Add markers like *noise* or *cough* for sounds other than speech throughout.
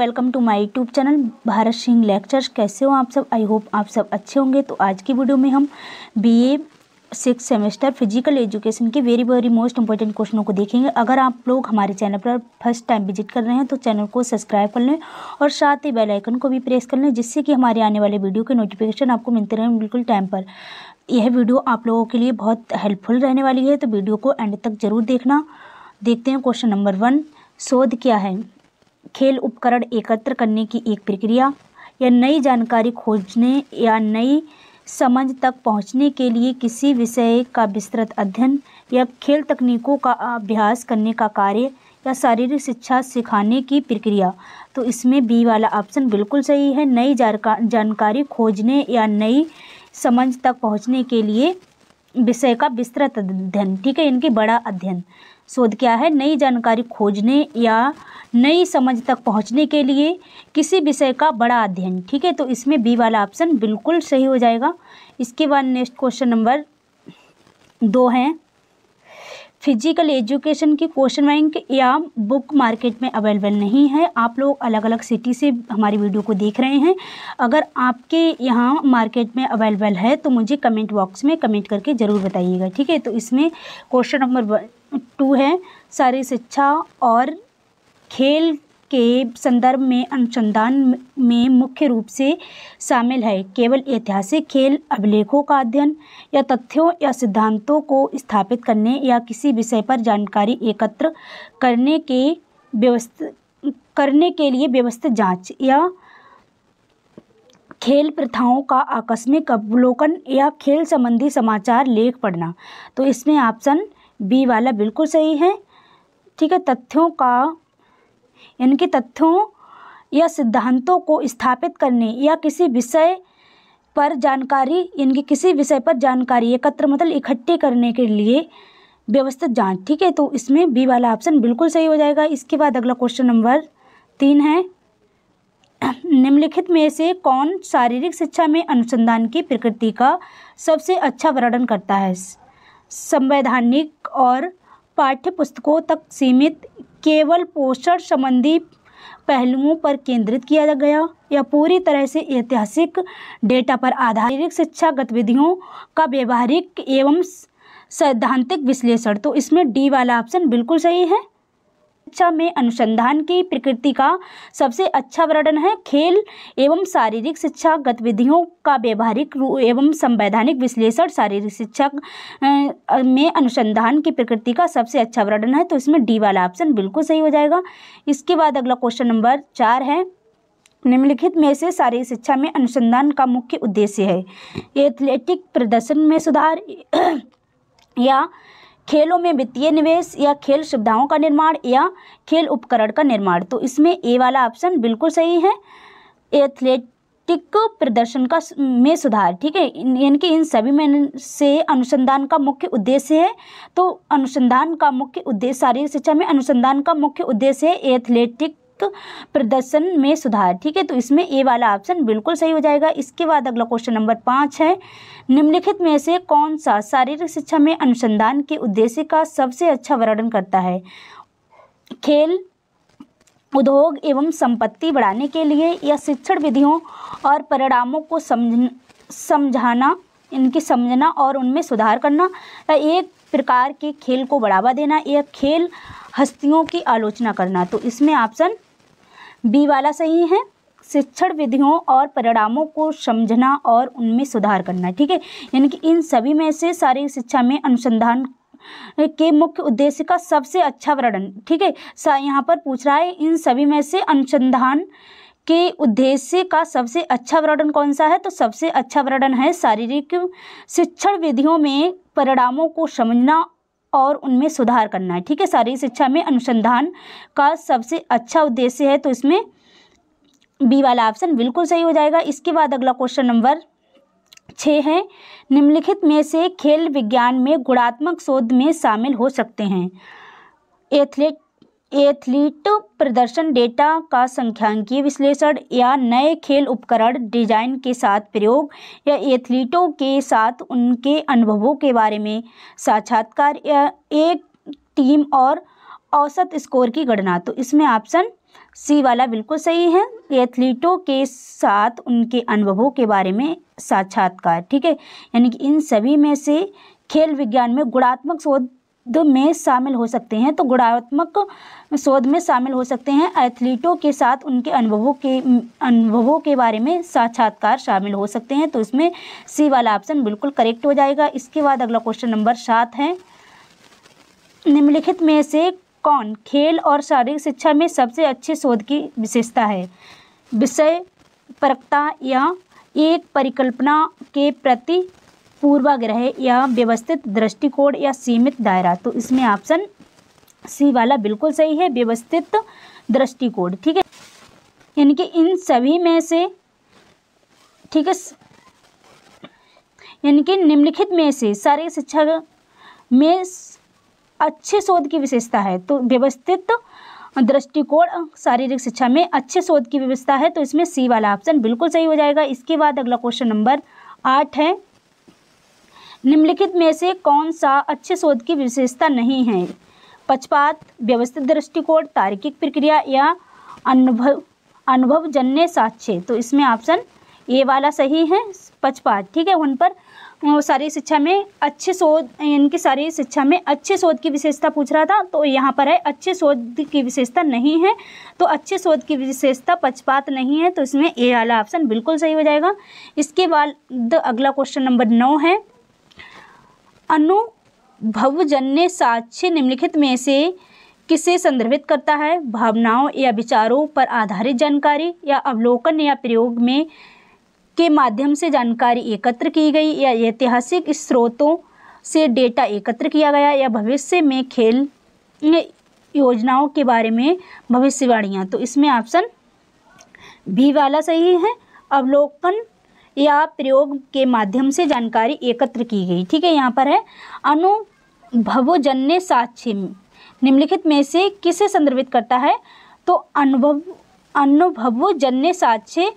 welcome to my YouTube channel Bharat Singh lectures कैसे हो आप सब आई होप आप सब अच्छे होंगे तो आज की वीडियो में हम BA six semester physical education के वेरी वेरी मोस्ट इंपॉर्टेंट क्वेश्चनों को देखेंगे अगर आप लोग हमारे चैनल पर फर्स्ट टाइम विजिट कर रहे हैं तो चैनल को सब्सक्राइब कर लें और साथ ही बेल आइकन को भी प्रेस कर लें जिससे कि हमारे आने वाले वीडियो के नोटिफिकेशन आपको मिलते रहें बिल्कुल टाइम पर यह वीडियो आप लोगों के लिए बहुत हेल्पफुल रहने वाली है तो वीडियो को एंड तक ज़रूर देखना देखते हैं क्वेश्चन नंबर वन शोध क्या है खेल उपकरण एकत्र करने की एक प्रक्रिया या नई जानकारी खोजने या नई समझ तक पहुंचने के लिए किसी विषय का विस्तृत अध्ययन या खेल तकनीकों का अभ्यास करने का कार्य या शारीरिक शिक्षा सिखाने की प्रक्रिया तो इसमें बी वाला ऑप्शन बिल्कुल सही है नई जानकारी खोजने या नई समझ तक पहुंचने के लिए विषय का विस्तृत अध्ययन ठीक है इनकी बड़ा अध्ययन शोध क्या है नई जानकारी खोजने या नई समझ तक पहुंचने के लिए किसी विषय का बड़ा अध्ययन ठीक है तो इसमें बी वाला ऑप्शन बिल्कुल सही हो जाएगा इसके बाद नेक्स्ट क्वेश्चन नंबर दो हैं फिजिकल एजुकेशन की क्वेश्चन बैंक या बुक मार्केट में अवेलेबल नहीं है आप लोग अलग अलग सिटी से हमारी वीडियो को देख रहे हैं अगर आपके यहाँ मार्केट में अवेलेबल है तो मुझे कमेंट बॉक्स में कमेंट करके ज़रूर बताइएगा ठीक है तो इसमें क्वेश्चन नंबर टू है सारी शिक्षा और खेल के संदर्भ में अनुसंधान में मुख्य रूप से शामिल है केवल ऐतिहासिक खेल अभिलेखों का अध्ययन या तथ्यों या सिद्धांतों को स्थापित करने या किसी विषय पर जानकारी एकत्र करने के व्यवस्थित करने के लिए व्यवस्थित जांच या खेल प्रथाओं का आकस्मिक अवलोकन या खेल संबंधी समाचार लेख पढ़ना तो इसमें ऑप्शन बी वाला बिल्कुल सही है ठीक है तथ्यों का इनके तथ्यों या सिद्धांतों को स्थापित करने या किसी विषय पर जानकारी इनकी किसी विषय पर जानकारी एकत्र मतलब इकट्ठे करने के लिए व्यवस्थित जांच ठीक है तो इसमें बी वाला ऑप्शन बिल्कुल सही हो जाएगा इसके बाद अगला क्वेश्चन नंबर तीन है निम्नलिखित में से कौन शारीरिक शिक्षा में अनुसंधान की प्रकृति का सबसे अच्छा वर्णन करता है संवैधानिक और पाठ्य पुस्तकों तक सीमित केवल पोषण संबंधी पहलुओं पर केंद्रित किया गया या पूरी तरह से ऐतिहासिक डेटा पर आधारित शिक्षा गतिविधियों का व्यवहारिक एवं सैद्धांतिक विश्लेषण तो इसमें डी वाला ऑप्शन बिल्कुल सही है शिक्षा में अनुसंधान की प्रकृति का सबसे अच्छा वर्णन है खेल एवं शारीरिक शिक्षा गतिविधियों का व्यवहारिक एवं संवैधानिक विश्लेषण शारीरिक शिक्षा में अनुसंधान की प्रकृति का सबसे अच्छा वर्णन है तो इसमें डी वाला ऑप्शन बिल्कुल सही हो जाएगा इसके बाद अगला क्वेश्चन नंबर चार है निम्नलिखित में से शारीरिक शिक्षा में अनुसंधान का मुख्य उद्देश्य है एथलेटिक प्रदर्शन में सुधार *clears throat* या खेलों में वित्तीय निवेश या खेल सुविधाओं का निर्माण या खेल उपकरण का निर्माण तो इसमें ए वाला ऑप्शन बिल्कुल सही है एथलेट प्रदर्शन का में सुधार ठीक है यानी कि इन सभी में से अनुसंधान का मुख्य उद्देश्य है तो अनुसंधान का मुख्य उद्देश्य शारीरिक शिक्षा में अनुसंधान का मुख्य उद्देश्य है एथलेटिक प्रदर्शन में सुधार ठीक है तो इसमें ए वाला ऑप्शन बिल्कुल सही हो जाएगा इसके बाद अगला क्वेश्चन नंबर पाँच है निम्नलिखित में से कौन सा शारीरिक शिक्षा में अनुसंधान के उद्देश्य का सबसे अच्छा वर्णन करता है खेल उद्योग एवं संपत्ति बढ़ाने के लिए या शिक्षण विधियों और परिणामों को समझ समझाना इनकी समझना और उनमें सुधार करना एक प्रकार के खेल को बढ़ावा देना या खेल हस्तियों की आलोचना करना तो इसमें ऑप्शन बी वाला सही है शिक्षण विधियों और परिणामों को समझना और उनमें सुधार करना ठीक है यानी कि इन सभी में से शारीरिक शिक्षा में अनुसंधान के मुख्य उद्देश्य का सबसे अच्छा वर्णन ठीक है यहाँ पर पूछ रहा है इन सभी में से अनुसंधान के उद्देश्य का सबसे अच्छा वर्णन कौन सा है तो सबसे अच्छा वर्णन है शारीरिक शिक्षण विधियों में परिणामों को समझना और उनमें सुधार करना है ठीक है शारीरिक शिक्षा में अनुसंधान का सबसे अच्छा उद्देश्य है तो इसमें बी वाला ऑप्शन बिल्कुल सही हो जाएगा इसके बाद अगला क्वेश्चन नंबर छः है निम्नलिखित में से खेल विज्ञान में गुणात्मक शोध में शामिल हो सकते हैं एथलेट एथलीट प्रदर्शन डेटा का संख्यांकीय विश्लेषण या नए खेल उपकरण डिजाइन के साथ प्रयोग या एथलीटों के साथ उनके अनुभवों के बारे में साक्षात्कार या एक टीम और औसत स्कोर की गणना तो इसमें ऑप्शन सी वाला बिल्कुल सही है एथलीटों के साथ उनके अनुभवों के बारे में साक्षात्कार ठीक है यानी कि इन सभी में से खेल विज्ञान में गुणात्मक शोध में शामिल हो सकते हैं तो गुणात्मक शोध में शामिल हो सकते हैं एथलीटों के साथ उनके अनुभवों के अनुभवों के बारे में साक्षात्कार शामिल हो सकते हैं तो इसमें सी वाला ऑप्शन बिल्कुल करेक्ट हो जाएगा इसके बाद अगला क्वेश्चन नंबर सात है निम्नलिखित में से कौन खेल और शारीरिक शिक्षा में सबसे अच्छे शोध की विशेषता है विषय परकता या एक परिकल्पना के प्रति पूर्वाग्रह या व्यवस्थित दृष्टिकोण या सीमित दायरा तो इसमें ऑप्शन सी वाला बिल्कुल सही है व्यवस्थित दृष्टिकोण ठीक है यानी कि इन सभी में से ठीक है यानी कि निम्नलिखित में से सारे शिक्षा में अच्छे शोध की विशेषता है तो व्यवस्थित दृष्टिकोण शारीरिक शिक्षा में अच्छे शोध की व्यवस्था है तो इसमें सी वाला ऑप्शन बिल्कुल सही हो जाएगा इसके बाद अगला क्वेश्चन नंबर आठ है निम्नलिखित में से कौन सा अच्छे शोध की विशेषता नहीं है पक्षपात व्यवस्थित दृष्टिकोण तार्किक प्रक्रिया या अनुभव अनुभवजन्य साक्ष्य तो इसमें ऑप्शन ए वाला सही है पक्षपात ठीक है उन पर सारी शिक्षा में अच्छे शोध इनकी सारी शिक्षा में अच्छे शोध की विशेषता पूछ रहा था तो यहाँ पर है अच्छे शोध की विशेषता नहीं है तो अच्छे शोध की विशेषता पक्षपात नहीं है तो इसमें ए वाला ऑप्शन बिल्कुल सही हो जाएगा इसके बाद अगला क्वेश्चन नंबर नौ है अनुभवजन्य साक्ष्य निम्नलिखित में से किसे संदर्भित करता है भावनाओं या विचारों पर आधारित जानकारी या अवलोकन या प्रयोग में के माध्यम से जानकारी एकत्र की गई या ऐतिहासिक स्रोतों से डेटा एकत्र किया गया या भविष्य में खेल योजनाओं के बारे में भविष्यवाणियाँ तो इसमें ऑप्शन भी वाला सही है अवलोकन या प्रयोग के माध्यम से जानकारी एकत्र की गई ठीक है यहाँ पर है अनुभवजन्य साक्ष्य निम्नलिखित में से किसे संदर्भित करता है तो अनुभव अनुभवजन्य साक्ष्य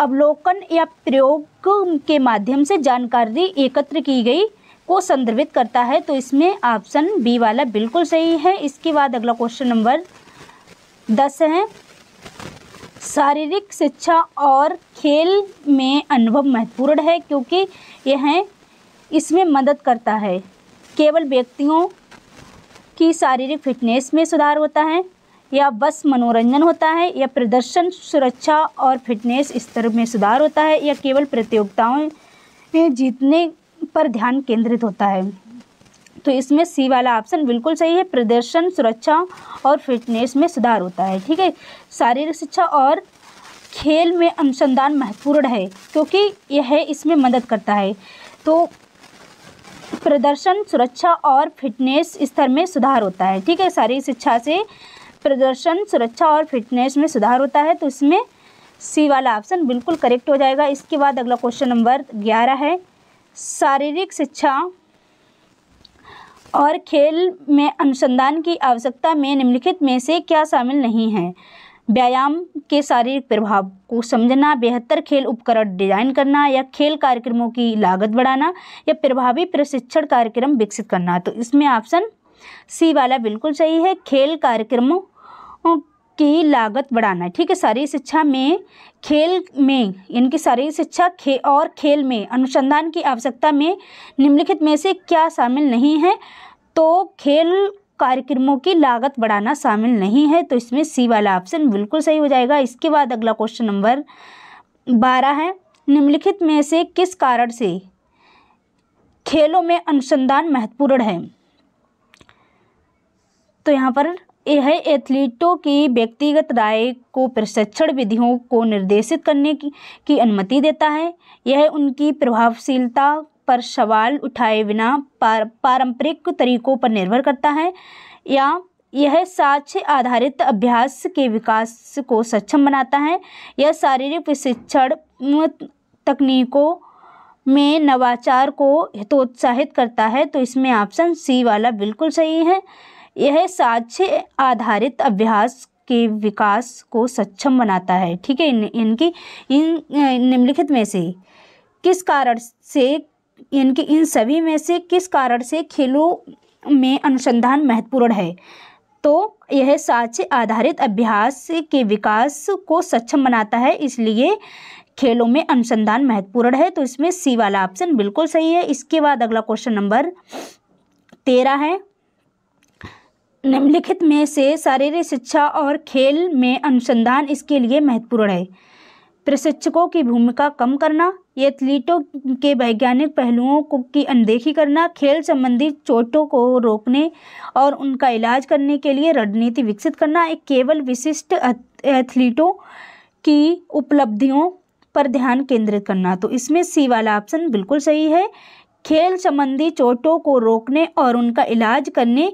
अवलोकन या प्रयोग के माध्यम से जानकारी एकत्र की गई को संदर्भित करता है तो इसमें ऑप्शन बी वाला बिल्कुल सही है इसके बाद अगला क्वेश्चन नंबर दस है शारीरिक शिक्षा और खेल में अनुभव महत्वपूर्ण है क्योंकि यह इसमें मदद करता है केवल व्यक्तियों की शारीरिक फिटनेस में सुधार होता है या बस मनोरंजन होता है या प्रदर्शन सुरक्षा और फिटनेस स्तर में सुधार होता है या केवल प्रतियोगिताओं में जीतने पर ध्यान केंद्रित होता है तो इसमें सी वाला ऑप्शन बिल्कुल सही है प्रदर्शन सुरक्षा और फिटनेस में सुधार होता है ठीक है शारीरिक शिक्षा और खेल में अनुसंधान महत्वपूर्ण है क्योंकि यह इसमें मदद करता है तो प्रदर्शन सुरक्षा और फिटनेस स्तर में सुधार होता है ठीक है शारीरिक शिक्षा से प्रदर्शन सुरक्षा और फिटनेस में सुधार होता है तो इसमें सी वाला ऑप्शन बिल्कुल करेक्ट हो जाएगा इसके बाद अगला क्वेश्चन नंबर ग्यारह है शारीरिक शिक्षा और खेल में अनुसंधान की आवश्यकता में निम्नलिखित में से क्या शामिल नहीं है व्यायाम के शारीरिक प्रभाव को समझना बेहतर खेल उपकरण डिजाइन करना या खेल कार्यक्रमों की लागत बढ़ाना या प्रभावी प्रशिक्षण कार्यक्रम विकसित करना तो इसमें ऑप्शन सी वाला बिल्कुल सही है खेल कार्यक्रमों की लागत बढ़ाना है ठीक है शारीरिक शिक्षा में खेल में यानी कि शारीरिक शिक्षा खे और खेल में अनुसंधान की आवश्यकता में निम्नलिखित में से क्या शामिल नहीं है तो खेल कार्यक्रमों की लागत बढ़ाना शामिल नहीं है तो इसमें सी वाला ऑप्शन बिल्कुल सही हो जाएगा इसके बाद अगला क्वेश्चन नंबर बारह है निम्नलिखित में से किस कारण से खेलों में अनुसंधान महत्वपूर्ण है तो यहाँ पर यह एथलीटों की व्यक्तिगत राय को प्रशिक्षण विधियों को निर्देशित करने की की अनुमति देता है यह उनकी प्रभावशीलता पर सवाल उठाए बिना पार, पारंपरिक तरीकों पर निर्भर करता है या यह साक्ष्य आधारित अभ्यास के विकास को सक्षम बनाता है यह शारीरिक प्रशिक्षण तकनीकों में नवाचार को हितोत्साहित करता है तो इसमें ऑप्शन सी वाला बिल्कुल सही है यह साक्ष्य आधारित अभ्यास के विकास को सक्षम बनाता है ठीक है इन, इनकी इन निम्नलिखित में से किस कारण से इनके इन सभी में से किस कारण से खेलों में अनुसंधान महत्वपूर्ण है तो यह साक्ष्य आधारित अभ्यास के विकास को सक्षम बनाता है इसलिए खेलों में अनुसंधान महत्वपूर्ण है तो इसमें सी वाला ऑप्शन बिल्कुल सही है इसके बाद अगला क्वेश्चन नंबर तेरह है निम्नलिखित में से शारीरिक शिक्षा और खेल में अनुसंधान इसके लिए महत्वपूर्ण है प्रशिक्षकों की भूमिका कम करना एथलीटों के वैज्ञानिक पहलुओं को की अनदेखी करना खेल संबंधी चोटों को रोकने और उनका इलाज करने के लिए रणनीति विकसित करना एक केवल विशिष्ट एथलीटों की उपलब्धियों पर ध्यान केंद्रित करना तो इसमें सी वाला ऑप्शन बिल्कुल सही है खेल संबंधी चोटों को रोकने और उनका इलाज करने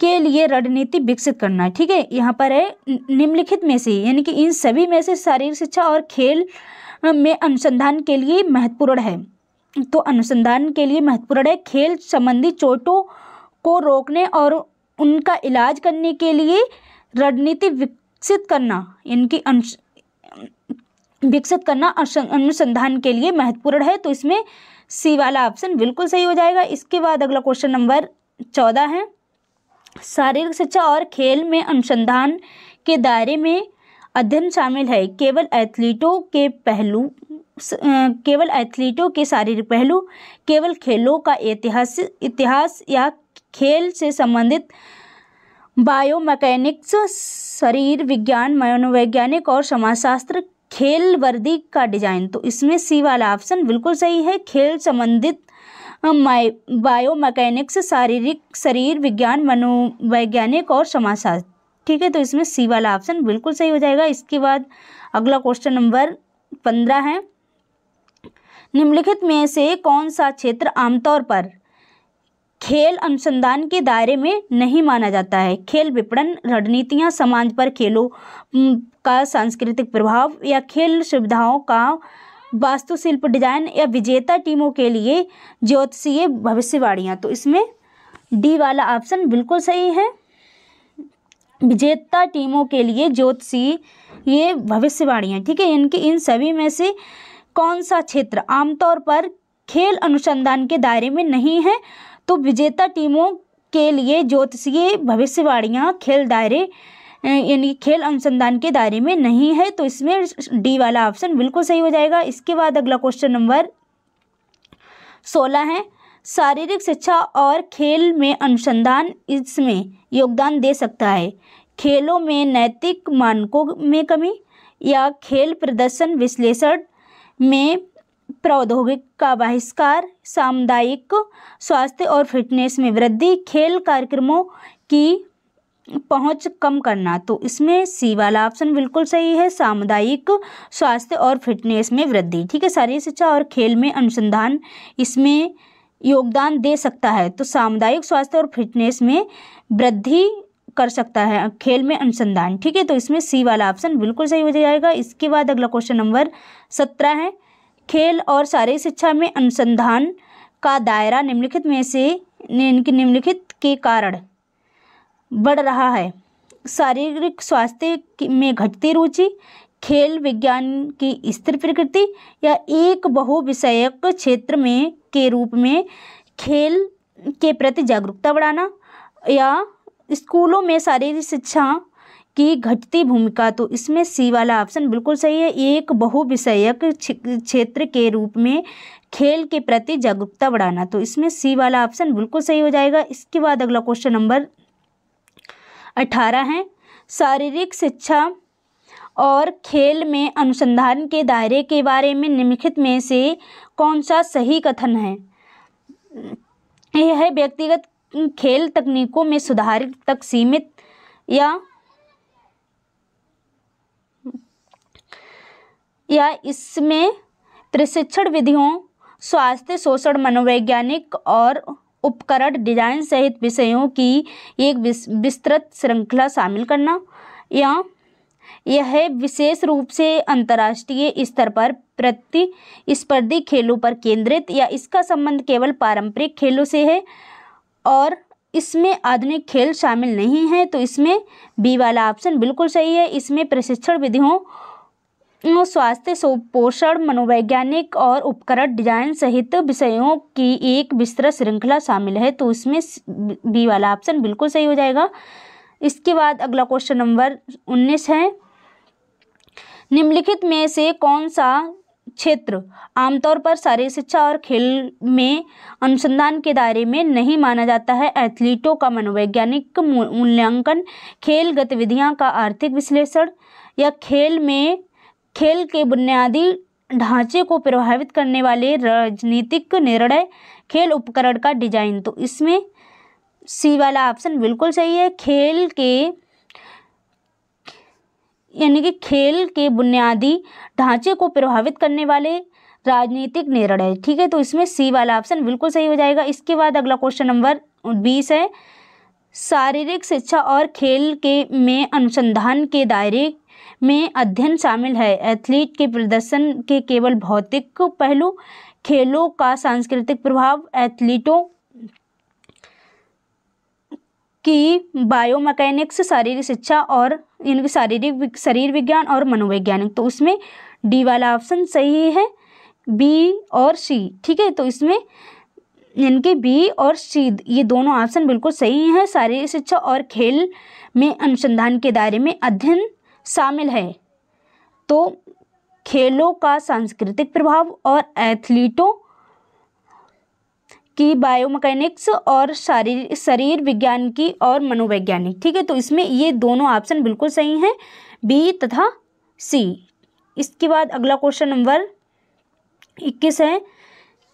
के लिए रणनीति विकसित करना है ठीक है यहाँ पर है निम्नलिखित में से यानी कि इन सभी में से शारीरिक शिक्षा और खेल में अनुसंधान के लिए महत्वपूर्ण है तो अनुसंधान के लिए महत्वपूर्ण है खेल संबंधी चोटों को रोकने और उनका इलाज करने के लिए रणनीति विकसित करना इनकी विकसित करना अनुसंधान के लिए महत्वपूर्ण है तो इसमें सी वाला ऑप्शन बिल्कुल सही हो जाएगा इसके बाद अगला क्वेश्चन नंबर चौदह है शारीरिक शिक्षा और खेल में अनुसंधान के दायरे में अध्ययन शामिल है केवल एथलीटों के पहलू केवल एथलीटों के शारीरिक पहलू केवल खेलों का ऐतिहासिक इतिहास या खेल से संबंधित बायोमैकेनिक्स शरीर विज्ञान मनोवैज्ञानिक और समाजशास्त्र खेल वर्दी का डिजाइन तो इसमें सी वाला ऑप्शन बिल्कुल सही है खेल संबंधित बायो मैकेनिक्स शारीरिक शरीर विज्ञान मनोवैज्ञानिक और समाजशास्त्र ठीक है तो इसमें सी वाला ऑप्शन बिल्कुल सही हो जाएगा इसके बाद अगला क्वेश्चन नंबर पंद्रह है निम्नलिखित में से कौन सा क्षेत्र आमतौर पर खेल अनुसंधान के दायरे में नहीं माना जाता है खेल विपणन रणनीतियां समाज पर खेलों का सांस्कृतिक प्रभाव या खेल सुविधाओं का वास्तुशिल्प डिजाइन या विजेता टीमों के लिए ज्योतिषीय भविष्यवाणियाँ तो इसमें डी वाला ऑप्शन बिल्कुल सही है विजेता टीमों के लिए ज्योतिषी ये भविष्यवाणियाँ ठीक है इनके इन सभी में से कौन सा क्षेत्र आमतौर पर खेल अनुसंधान के दायरे में नहीं है तो विजेता टीमों के लिए ज्योतिषीय भविष्यवाणियाँ खेल दायरे यानी खेल अनुसंधान के दायरे में नहीं है तो इसमें डी वाला ऑप्शन बिल्कुल सही हो जाएगा इसके बाद अगला क्वेश्चन नंबर सोलह है शारीरिक शिक्षा और खेल में अनुसंधान इसमें योगदान दे सकता है खेलों में नैतिक मानकों में कमी या खेल प्रदर्शन विश्लेषण में प्रौद्योगिक का बहिष्कार सामुदायिक स्वास्थ्य और फिटनेस में वृद्धि खेल कार्यक्रमों की पहुंच कम करना तो इसमें सी वाला ऑप्शन बिल्कुल सही है सामुदायिक स्वास्थ्य और फिटनेस में वृद्धि ठीक है शारीरिक शिक्षा और खेल में अनुसंधान इसमें योगदान दे सकता है तो सामुदायिक स्वास्थ्य और फिटनेस में वृद्धि कर सकता है खेल में अनुसंधान ठीक है तो इसमें सी वाला ऑप्शन बिल्कुल सही हो जाएगा इसके बाद अगला क्वेश्चन नंबर सत्रह है खेल और शारीरिक शिक्षा में अनुसंधान का दायरा निम्नलिखित में से निम्नलिखित के कारण बढ़ रहा है शारीरिक स्वास्थ्य में घटती रुचि खेल विज्ञान की स्थिर प्रकृति या एक बहु विषयक क्षेत्र में के रूप में खेल के प्रति जागरूकता बढ़ाना या स्कूलों में शारीरिक शिक्षा की घटती भूमिका तो इसमें सी वाला ऑप्शन बिल्कुल सही है एक बहु विषयक क्षेत्र के रूप में खेल के प्रति जागरूकता बढ़ाना तो इसमें सी वाला ऑप्शन बिल्कुल सही हो जाएगा इसके बाद अगला क्वेश्चन नंबर अठारह हैं शारीरिक शिक्षा और खेल में अनुसंधान के दायरे के बारे में निम्नलिखित में से कौन सा सही कथन है यह व्यक्तिगत खेल तकनीकों में सुधार तक सीमित या या इसमें प्रशिक्षण विधियों स्वास्थ्य शोषण मनोवैज्ञानिक और उपकरण डिजाइन सहित विषयों की एक विस्तृत श्रृंखला शामिल करना या यह विशेष रूप से अंतर्राष्ट्रीय स्तर पर प्रतिस्पर्धी खेलों पर केंद्रित या इसका संबंध केवल पारंपरिक खेलों से है और इसमें आधुनिक खेल शामिल नहीं है तो इसमें बी वाला ऑप्शन बिल्कुल सही है इसमें प्रशिक्षण विधियों स्वास्थ्य सुपोषण मनोवैज्ञानिक और उपकरण डिजाइन सहित विषयों की एक विस्तृत श्रृंखला शामिल है तो इसमें बी वाला ऑप्शन बिल्कुल सही हो जाएगा इसके बाद अगला क्वेश्चन नंबर उन्नीस है निम्नलिखित में से कौन सा क्षेत्र आमतौर पर शारीरिक शिक्षा और खेल में अनुसंधान के दायरे में नहीं माना जाता है एथलीटों का मनोवैज्ञानिक मूल्यांकन खेल गतिविधियां का आर्थिक विश्लेषण या खेल में खेल के बुनियादी ढांचे को प्रभावित करने वाले राजनीतिक निर्णय खेल उपकरण का डिजाइन तो इसमें सी वाला ऑप्शन बिल्कुल सही है खेल के यानी कि खेल के बुनियादी ढांचे को प्रभावित करने वाले राजनीतिक निर्णय ठीक है तो इसमें सी वाला ऑप्शन बिल्कुल सही हो जाएगा इसके बाद अगला क्वेश्चन नंबर बीस है शारीरिक शिक्षा और खेल के में अनुसंधान के दायरे में अध्ययन शामिल है एथलीट के प्रदर्शन के केवल भौतिक पहलू खेलों का सांस्कृतिक प्रभाव एथलीटों की बायोमैकेनिक्स शारीरिक शिक्षा और इनकी शारीरिक शरीर विज्ञान और मनोवैज्ञानिक तो उसमें डी वाला ऑप्शन सही है बी और सी ठीक है तो इसमें इनके बी और सी ये दोनों ऑप्शन बिल्कुल सही हैं शारीरिक शिक्षा और खेल में अनुसंधान के दायरे में अध्ययन शामिल है तो खेलों का सांस्कृतिक प्रभाव और एथलीटों की बायोमैकेनिक्स और शारीर शरीर विज्ञान की और मनोवैज्ञानिक ठीक है तो इसमें ये दोनों ऑप्शन बिल्कुल सही हैं बी तथा सी इसके बाद अगला क्वेश्चन नंबर इक्कीस है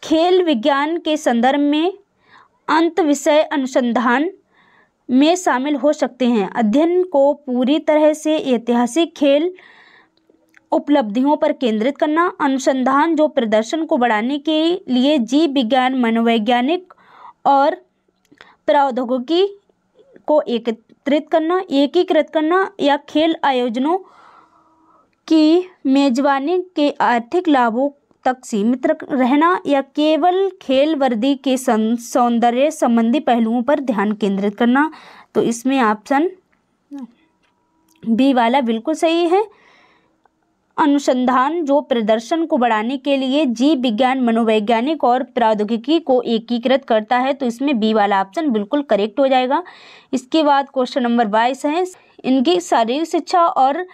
खेल विज्ञान के संदर्भ में अंत विषय अनुसंधान में शामिल हो सकते हैं अध्ययन को पूरी तरह से ऐतिहासिक खेल उपलब्धियों पर केंद्रित करना अनुसंधान जो प्रदर्शन को बढ़ाने के लिए जीव विज्ञान मनोवैज्ञानिक और प्रौद्योगिकी को एकत्रित करना एकीकृत करना या खेल आयोजनों की मेजबानी के आर्थिक लाभों तक सीमित रहना या केवल खेल वर्दी के सौंदर्य संबंधी पहलुओं पर ध्यान केंद्रित करना तो इसमें ऑप्शन बी वाला बिल्कुल सही है अनुसंधान जो प्रदर्शन को बढ़ाने के लिए जीव विज्ञान मनोवैज्ञानिक और प्रौद्योगिकी को एकीकृत करता है तो इसमें बी वाला ऑप्शन बिल्कुल करेक्ट हो जाएगा इसके बाद क्वेश्चन नंबर बाईस है इनकी शारीरिक शिक्षा और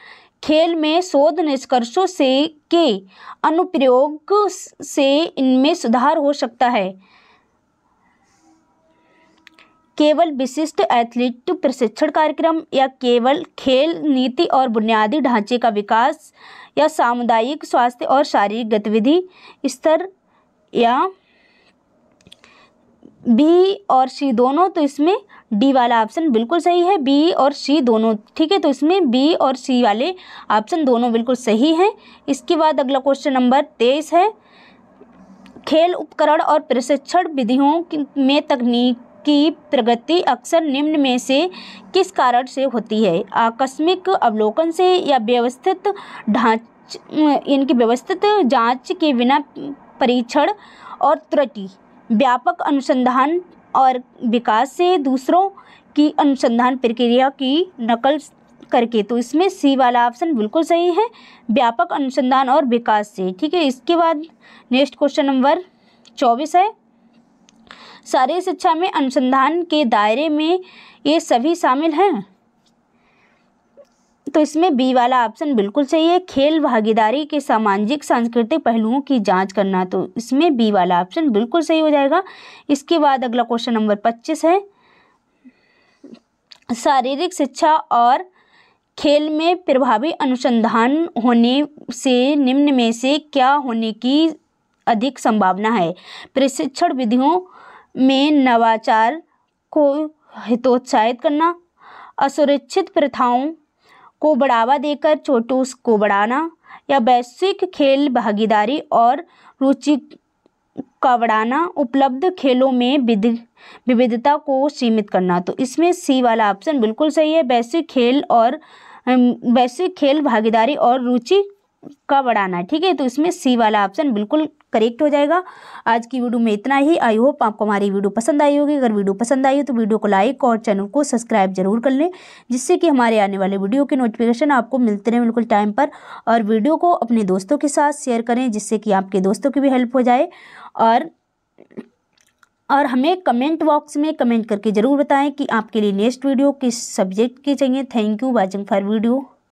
खेल में शोध निष्कर्षों से के अनुप्रयोग से इनमें सुधार हो सकता है केवल विशिष्ट एथलीट प्रशिक्षण कार्यक्रम या केवल खेल नीति और बुनियादी ढांचे का विकास या सामुदायिक स्वास्थ्य और शारीरिक गतिविधि स्तर या बी और सी दोनों तो इसमें डी वाला ऑप्शन बिल्कुल सही है बी और सी दोनों ठीक है तो इसमें बी और सी वाले ऑप्शन दोनों बिल्कुल सही हैं इसके बाद अगला क्वेश्चन नंबर तेईस है खेल उपकरण और प्रशिक्षण विधियों में तकनीक की प्रगति अक्सर निम्न में से किस कारण से होती है आकस्मिक अवलोकन से या व्यवस्थित ढांच इनकी व्यवस्थित जांच के बिना परीक्षण और त्रुटि व्यापक अनुसंधान और विकास से दूसरों की अनुसंधान प्रक्रिया की नकल करके तो इसमें सी वाला ऑप्शन बिल्कुल सही है व्यापक अनुसंधान और विकास से ठीक है इसके बाद नेक्स्ट क्वेश्चन नंबर चौबीस है शारीरिक शिक्षा में अनुसंधान के दायरे में ये सभी शामिल हैं तो इसमें बी वाला ऑप्शन बिल्कुल सही है खेल भागीदारी के सामाजिक सांस्कृतिक पहलुओं की जांच करना तो इसमें बी वाला ऑप्शन बिल्कुल सही हो जाएगा इसके बाद अगला क्वेश्चन नंबर पच्चीस है शारीरिक शिक्षा और खेल में प्रभावी अनुसंधान होने से निम्न में से क्या होने की अधिक संभावना है प्रशिक्षण विधियों में नवाचार को हितोत्साहित करना असुरक्षित प्रथाओं को बढ़ावा देकर छोटू को बढ़ाना या वैश्विक खेल भागीदारी और रुचि का बढ़ाना उपलब्ध खेलों में विविधता को सीमित करना तो इसमें सी वाला ऑप्शन बिल्कुल सही है वैश्विक खेल और वैश्विक खेल भागीदारी और रुचि का बढ़ाना है ठीक है तो इसमें सी वाला ऑप्शन बिल्कुल करेक्ट हो जाएगा आज की वीडियो में इतना ही आई होप आपको हमारी वीडियो पसंद आई होगी अगर वीडियो पसंद आई हो तो वीडियो को लाइक और चैनल को सब्सक्राइब जरूर कर लें जिससे कि हमारे आने वाले वीडियो के नोटिफिकेशन आपको मिलते रहे बिल्कुल टाइम पर और वीडियो को अपने दोस्तों के साथ शेयर करें जिससे कि आपके दोस्तों की भी हेल्प हो जाए और और हमें कमेंट बॉक्स में कमेंट करके ज़रूर बताएं कि आपके लिए नेक्स्ट वीडियो किस सब्जेक्ट की चाहिए thank you watching for video